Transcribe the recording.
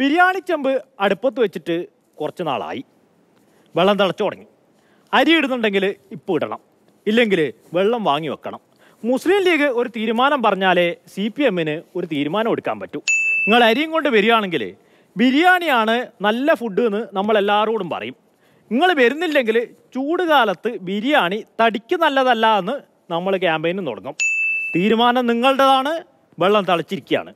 ബിരിയാണി ചെമ്പ് അടുപ്പത്ത് വെച്ചിട്ട് കുറച്ച് നാളായി വെള്ളം തിളച്ചു തുടങ്ങി അരി ഇടുന്നുണ്ടെങ്കിൽ ഇപ്പോൾ ഇടണം ഇല്ലെങ്കിൽ വെള്ളം വാങ്ങി വെക്കണം മുസ്ലിം ലീഗ് ഒരു തീരുമാനം പറഞ്ഞാലേ സി പി എമ്മിന് ഒരു തീരുമാനം എടുക്കാൻ പറ്റൂ നിങ്ങൾ അരിയും കൊണ്ട് വരികയാണെങ്കിൽ ബിരിയാണിയാണ് നല്ല ഫുഡ് എന്ന് നമ്മളെല്ലാവരോടും പറയും നിങ്ങൾ വരുന്നില്ലെങ്കിൽ ചൂട് കാലത്ത് ബിരിയാണി തടിക്ക് നല്ലതല്ല എന്ന് നമ്മൾ ക്യാമ്പയിനും തുടങ്ങും തീരുമാനം നിങ്ങളുടേതാണ് വെള്ളം തളിച്ചിരിക്കുകയാണ്